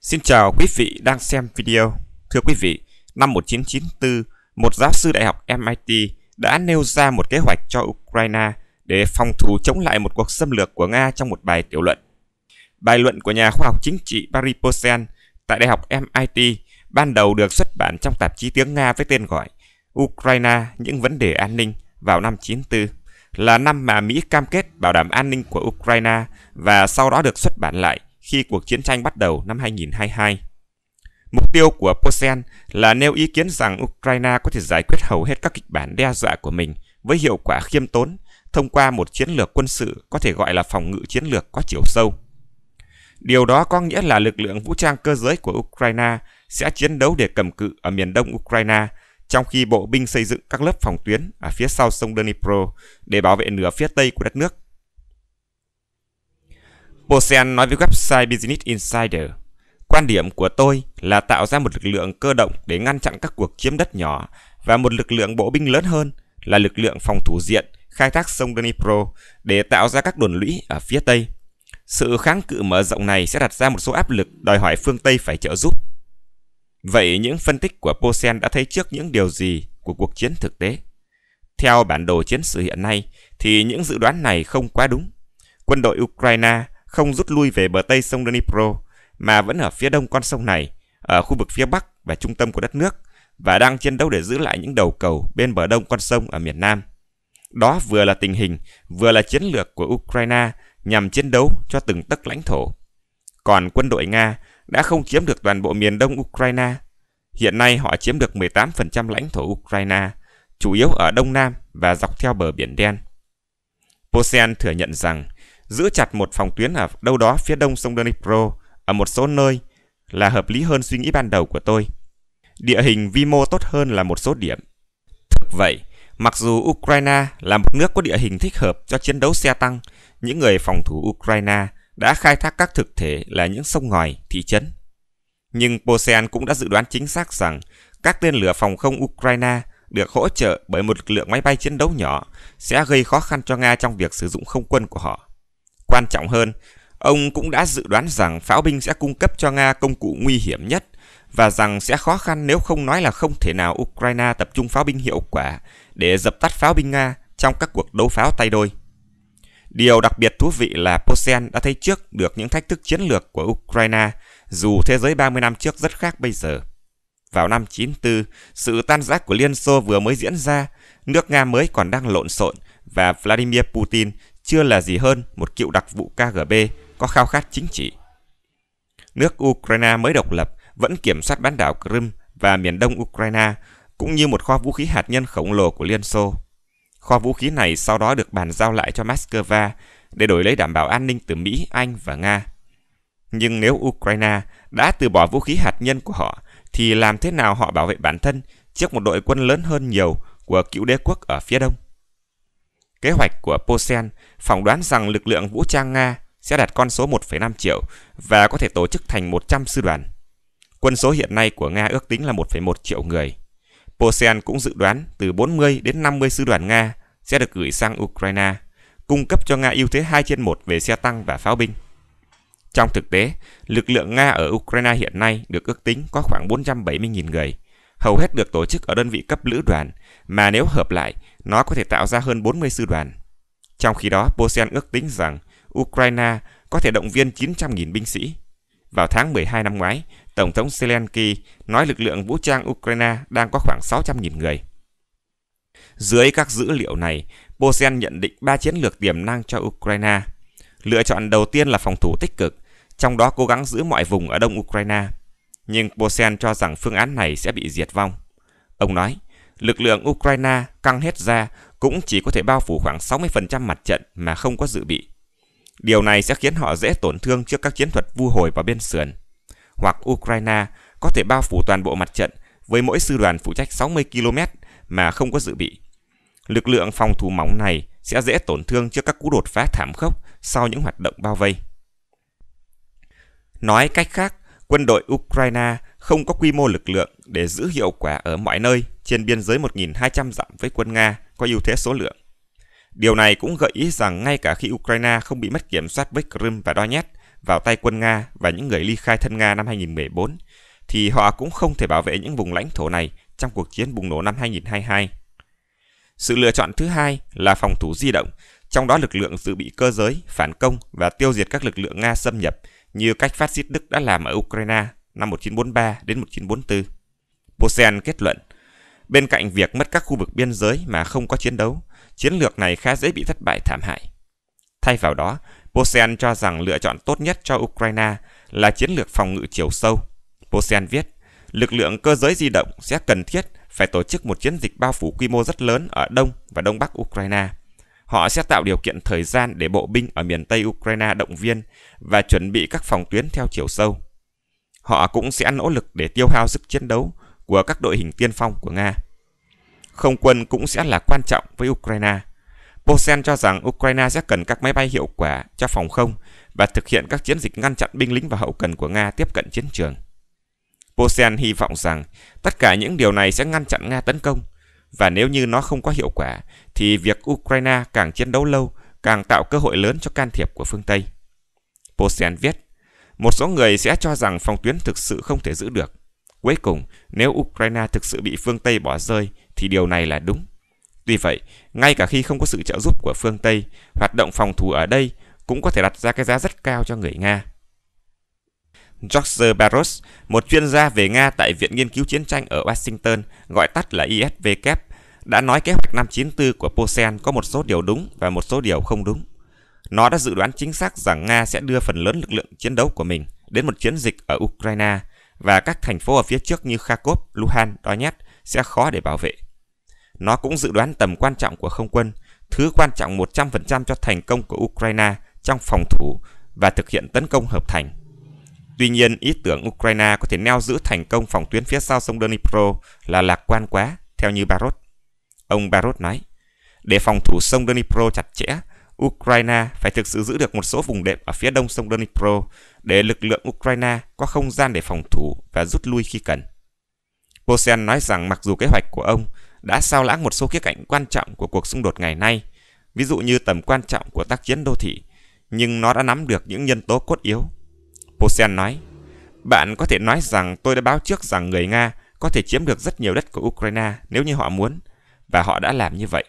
Xin chào quý vị đang xem video. Thưa quý vị, năm 1994, một giáo sư đại học MIT đã nêu ra một kế hoạch cho Ukraine để phòng thủ chống lại một cuộc xâm lược của Nga trong một bài tiểu luận. Bài luận của nhà khoa học chính trị Barry Posen tại Đại học MIT ban đầu được xuất bản trong tạp chí tiếng Nga với tên gọi Ukraine những vấn đề an ninh vào năm 94 là năm mà Mỹ cam kết bảo đảm an ninh của Ukraine và sau đó được xuất bản lại khi cuộc chiến tranh bắt đầu năm 2022. Mục tiêu của Posen là nêu ý kiến rằng Ukraine có thể giải quyết hầu hết các kịch bản đe dọa của mình với hiệu quả khiêm tốn thông qua một chiến lược quân sự có thể gọi là phòng ngự chiến lược có chiều sâu. Điều đó có nghĩa là lực lượng vũ trang cơ giới của Ukraine sẽ chiến đấu để cầm cự ở miền đông Ukraine, trong khi bộ binh xây dựng các lớp phòng tuyến ở phía sau sông Dnipro để bảo vệ nửa phía tây của đất nước Posen nói với website Business Insider, quan điểm của tôi là tạo ra một lực lượng cơ động để ngăn chặn các cuộc chiếm đất nhỏ và một lực lượng bộ binh lớn hơn là lực lượng phòng thủ diện khai thác sông Dnipro để tạo ra các đồn lũy ở phía Tây. Sự kháng cự mở rộng này sẽ đặt ra một số áp lực đòi hỏi phương Tây phải trợ giúp. Vậy những phân tích của Posen đã thấy trước những điều gì của cuộc chiến thực tế? Theo bản đồ chiến sự hiện nay thì những dự đoán này không quá đúng. Quân đội Ukraine không rút lui về bờ tây sông Dnipro mà vẫn ở phía đông con sông này, ở khu vực phía bắc và trung tâm của đất nước và đang chiến đấu để giữ lại những đầu cầu bên bờ đông con sông ở miền Nam. Đó vừa là tình hình, vừa là chiến lược của Ukraine nhằm chiến đấu cho từng tấc lãnh thổ. Còn quân đội Nga đã không chiếm được toàn bộ miền đông Ukraine. Hiện nay họ chiếm được 18% lãnh thổ Ukraine, chủ yếu ở Đông Nam và dọc theo bờ Biển Đen. Posean thừa nhận rằng giữ chặt một phòng tuyến ở đâu đó phía đông sông Dnipro ở một số nơi là hợp lý hơn suy nghĩ ban đầu của tôi. Địa hình vi mô tốt hơn là một số điểm. Thực vậy, mặc dù Ukraine là một nước có địa hình thích hợp cho chiến đấu xe tăng, những người phòng thủ Ukraine đã khai thác các thực thể là những sông ngòi, thị trấn. Nhưng Posean cũng đã dự đoán chính xác rằng các tên lửa phòng không Ukraine được hỗ trợ bởi một lực lượng máy bay chiến đấu nhỏ sẽ gây khó khăn cho Nga trong việc sử dụng không quân của họ. Quan trọng hơn, ông cũng đã dự đoán rằng pháo binh sẽ cung cấp cho Nga công cụ nguy hiểm nhất và rằng sẽ khó khăn nếu không nói là không thể nào Ukraine tập trung pháo binh hiệu quả để dập tắt pháo binh Nga trong các cuộc đấu pháo tay đôi. Điều đặc biệt thú vị là Posen đã thấy trước được những thách thức chiến lược của Ukraine dù thế giới 30 năm trước rất khác bây giờ. Vào năm 94, sự tan rã của Liên Xô vừa mới diễn ra, nước Nga mới còn đang lộn xộn và Vladimir Putin chưa là gì hơn một cựu đặc vụ KGB có khao khát chính trị. Nước Ukraine mới độc lập vẫn kiểm soát bán đảo Crimea và miền đông Ukraine cũng như một kho vũ khí hạt nhân khổng lồ của Liên Xô. Kho vũ khí này sau đó được bàn giao lại cho Moscow để đổi lấy đảm bảo an ninh từ Mỹ, Anh và Nga. Nhưng nếu Ukraine đã từ bỏ vũ khí hạt nhân của họ thì làm thế nào họ bảo vệ bản thân trước một đội quân lớn hơn nhiều của cựu đế quốc ở phía đông? Kế hoạch của Posen phỏng đoán rằng lực lượng vũ trang Nga sẽ đạt con số 1,5 triệu và có thể tổ chức thành 100 sư đoàn. Quân số hiện nay của Nga ước tính là 1,1 triệu người. Posen cũng dự đoán từ 40 đến 50 sư đoàn Nga sẽ được gửi sang Ukraine, cung cấp cho Nga ưu thế 2 trên 1 về xe tăng và pháo binh. Trong thực tế, lực lượng Nga ở Ukraine hiện nay được ước tính có khoảng 470.000 người, hầu hết được tổ chức ở đơn vị cấp lữ đoàn, mà nếu hợp lại nó có thể tạo ra hơn 40 sư đoàn. Trong khi đó, Posen ước tính rằng Ukraine có thể động viên 900.000 binh sĩ. Vào tháng 12 năm ngoái, Tổng thống Zelensky nói lực lượng vũ trang Ukraine đang có khoảng 600.000 người. Dưới các dữ liệu này, Posen nhận định ba chiến lược tiềm năng cho Ukraine. Lựa chọn đầu tiên là phòng thủ tích cực, trong đó cố gắng giữ mọi vùng ở đông Ukraine. Nhưng Posen cho rằng phương án này sẽ bị diệt vong. Ông nói, lực lượng Ukraine căng hết ra cũng chỉ có thể bao phủ khoảng 60% mặt trận mà không có dự bị. Điều này sẽ khiến họ dễ tổn thương trước các chiến thuật vu hồi vào bên sườn. Hoặc Ukraine có thể bao phủ toàn bộ mặt trận với mỗi sư đoàn phụ trách 60 km mà không có dự bị. Lực lượng phòng thủ mỏng này sẽ dễ tổn thương trước các cú đột phá thảm khốc sau những hoạt động bao vây. Nói cách khác, quân đội Ukraine không có quy mô lực lượng để giữ hiệu quả ở mọi nơi trên biên giới 1.200 dặm với quân Nga có ưu thế số lượng. Điều này cũng gợi ý rằng ngay cả khi Ukraine không bị mất kiểm soát với Crimea và Donetsk vào tay quân Nga và những người ly khai thân Nga năm 2014, thì họ cũng không thể bảo vệ những vùng lãnh thổ này trong cuộc chiến bùng nổ năm 2022. Sự lựa chọn thứ hai là phòng thủ di động, trong đó lực lượng dự bị cơ giới, phản công và tiêu diệt các lực lượng Nga xâm nhập như cách phát xít Đức đã làm ở Ukraine năm 1943 đến 1944. Posen kết luận, bên cạnh việc mất các khu vực biên giới mà không có chiến đấu, chiến lược này khá dễ bị thất bại thảm hại. Thay vào đó, Posen cho rằng lựa chọn tốt nhất cho Ukraine là chiến lược phòng ngự chiều sâu. Posen viết, lực lượng cơ giới di động sẽ cần thiết phải tổ chức một chiến dịch bao phủ quy mô rất lớn ở Đông và Đông Bắc Ukraine. Họ sẽ tạo điều kiện thời gian để bộ binh ở miền Tây Ukraine động viên và chuẩn bị các phòng tuyến theo chiều sâu họ cũng sẽ nỗ lực để tiêu hao sức chiến đấu của các đội hình tiên phong của Nga. Không quân cũng sẽ là quan trọng với Ukraine. Posen cho rằng Ukraine sẽ cần các máy bay hiệu quả cho phòng không và thực hiện các chiến dịch ngăn chặn binh lính và hậu cần của Nga tiếp cận chiến trường. Posen hy vọng rằng tất cả những điều này sẽ ngăn chặn Nga tấn công, và nếu như nó không có hiệu quả, thì việc Ukraine càng chiến đấu lâu càng tạo cơ hội lớn cho can thiệp của phương Tây. Posen viết, một số người sẽ cho rằng phòng tuyến thực sự không thể giữ được. Cuối cùng, nếu Ukraine thực sự bị phương Tây bỏ rơi thì điều này là đúng. Tuy vậy, ngay cả khi không có sự trợ giúp của phương Tây, hoạt động phòng thủ ở đây cũng có thể đặt ra cái giá rất cao cho người Nga. George Barros, một chuyên gia về Nga tại Viện Nghiên cứu Chiến tranh ở Washington, gọi tắt là ISVK, e đã nói kế hoạch năm 94 của Posen có một số điều đúng và một số điều không đúng. Nó đã dự đoán chính xác rằng Nga sẽ đưa phần lớn lực lượng chiến đấu của mình đến một chiến dịch ở Ukraine và các thành phố ở phía trước như Kharkov, Luhansk, Donetsk sẽ khó để bảo vệ. Nó cũng dự đoán tầm quan trọng của không quân, thứ quan trọng 100% cho thành công của Ukraine trong phòng thủ và thực hiện tấn công hợp thành. Tuy nhiên, ý tưởng Ukraine có thể neo giữ thành công phòng tuyến phía sau sông Dnipro là lạc quan quá, theo như Barot. Ông Barot nói, để phòng thủ sông Dnipro chặt chẽ, Ukraine phải thực sự giữ được một số vùng đệm ở phía đông sông Dnipro để lực lượng Ukraine có không gian để phòng thủ và rút lui khi cần. Posen nói rằng mặc dù kế hoạch của ông đã sao lãng một số khía cạnh quan trọng của cuộc xung đột ngày nay, ví dụ như tầm quan trọng của tác chiến đô thị, nhưng nó đã nắm được những nhân tố cốt yếu. Posen nói, bạn có thể nói rằng tôi đã báo trước rằng người Nga có thể chiếm được rất nhiều đất của Ukraine nếu như họ muốn, và họ đã làm như vậy.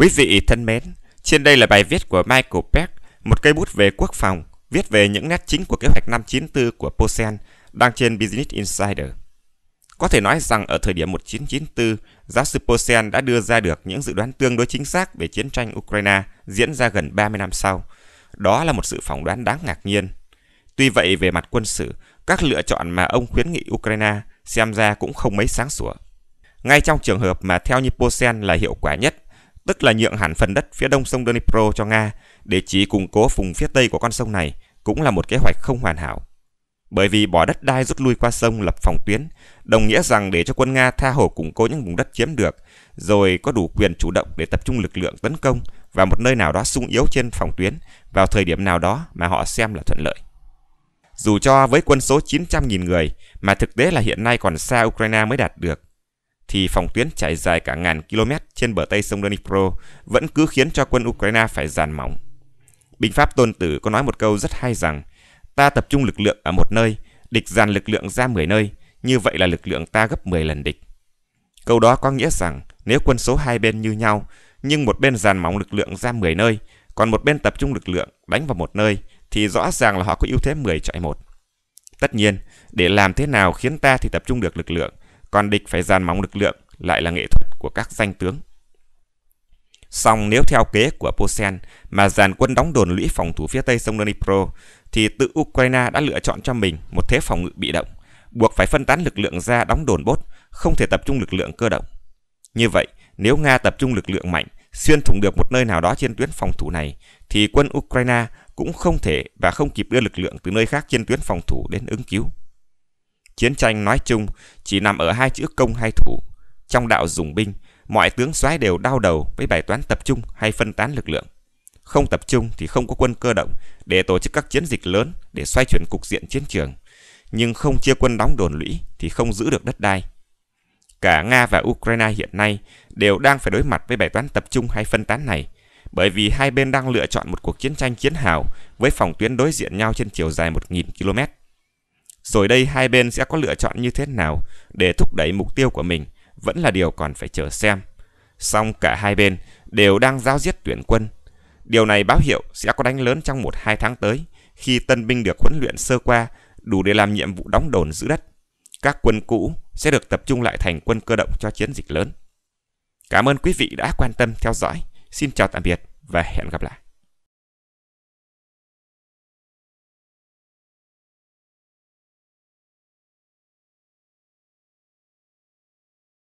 Quý vị thân mến, trên đây là bài viết của Michael Peck, một cây bút về quốc phòng, viết về những nét chính của kế hoạch 594 của Posen đăng trên Business Insider. Có thể nói rằng ở thời điểm 1994, giáo sư Posen đã đưa ra được những dự đoán tương đối chính xác về chiến tranh Ukraine diễn ra gần 30 năm sau. Đó là một sự phỏng đoán đáng ngạc nhiên. Tuy vậy về mặt quân sự, các lựa chọn mà ông khuyến nghị Ukraine xem ra cũng không mấy sáng sủa. Ngay trong trường hợp mà theo như Posen là hiệu quả nhất, tức là nhượng hẳn phần đất phía đông sông Dnipro cho Nga để chỉ củng cố vùng phía tây của con sông này cũng là một kế hoạch không hoàn hảo. Bởi vì bỏ đất đai rút lui qua sông lập phòng tuyến, đồng nghĩa rằng để cho quân Nga tha hồ củng cố những vùng đất chiếm được, rồi có đủ quyền chủ động để tập trung lực lượng tấn công vào một nơi nào đó sung yếu trên phòng tuyến vào thời điểm nào đó mà họ xem là thuận lợi. Dù cho với quân số 900.000 người mà thực tế là hiện nay còn xa Ukraine mới đạt được, thì phòng tuyến trải dài cả ngàn km trên bờ tây sông Dnipro vẫn cứ khiến cho quân Ukraine phải giàn mỏng. Binh pháp tôn tử có nói một câu rất hay rằng ta tập trung lực lượng ở một nơi, địch dàn lực lượng ra 10 nơi, như vậy là lực lượng ta gấp 10 lần địch. Câu đó có nghĩa rằng nếu quân số hai bên như nhau, nhưng một bên dàn mỏng lực lượng ra 10 nơi, còn một bên tập trung lực lượng đánh vào một nơi thì rõ ràng là họ có ưu thế 10 chọi 1. Tất nhiên, để làm thế nào khiến ta thì tập trung được lực lượng còn địch phải dàn móng lực lượng lại là nghệ thuật của các danh tướng. Song nếu theo kế của Posen mà dàn quân đóng đồn lũy phòng thủ phía tây sông Dnipro, thì tự Ukraine đã lựa chọn cho mình một thế phòng ngự bị động, buộc phải phân tán lực lượng ra đóng đồn bốt, không thể tập trung lực lượng cơ động. Như vậy, nếu Nga tập trung lực lượng mạnh, xuyên thủng được một nơi nào đó trên tuyến phòng thủ này, thì quân Ukraine cũng không thể và không kịp đưa lực lượng từ nơi khác trên tuyến phòng thủ đến ứng cứu. Chiến tranh nói chung chỉ nằm ở hai chữ công hay thủ. Trong đạo dùng binh, mọi tướng soái đều đau đầu với bài toán tập trung hay phân tán lực lượng. Không tập trung thì không có quân cơ động để tổ chức các chiến dịch lớn để xoay chuyển cục diện chiến trường, nhưng không chia quân đóng đồn lũy thì không giữ được đất đai. Cả Nga và Ukraine hiện nay đều đang phải đối mặt với bài toán tập trung hay phân tán này, bởi vì hai bên đang lựa chọn một cuộc chiến tranh chiến hào với phòng tuyến đối diện nhau trên chiều dài 1.000 km. Rồi đây hai bên sẽ có lựa chọn như thế nào để thúc đẩy mục tiêu của mình vẫn là điều còn phải chờ xem. Song cả hai bên đều đang giao giết tuyển quân. Điều này báo hiệu sẽ có đánh lớn trong một hai tháng tới khi tân binh được huấn luyện sơ qua đủ để làm nhiệm vụ đóng đồn giữ đất. Các quân cũ sẽ được tập trung lại thành quân cơ động cho chiến dịch lớn. Cảm ơn quý vị đã quan tâm theo dõi. Xin chào tạm biệt và hẹn gặp lại.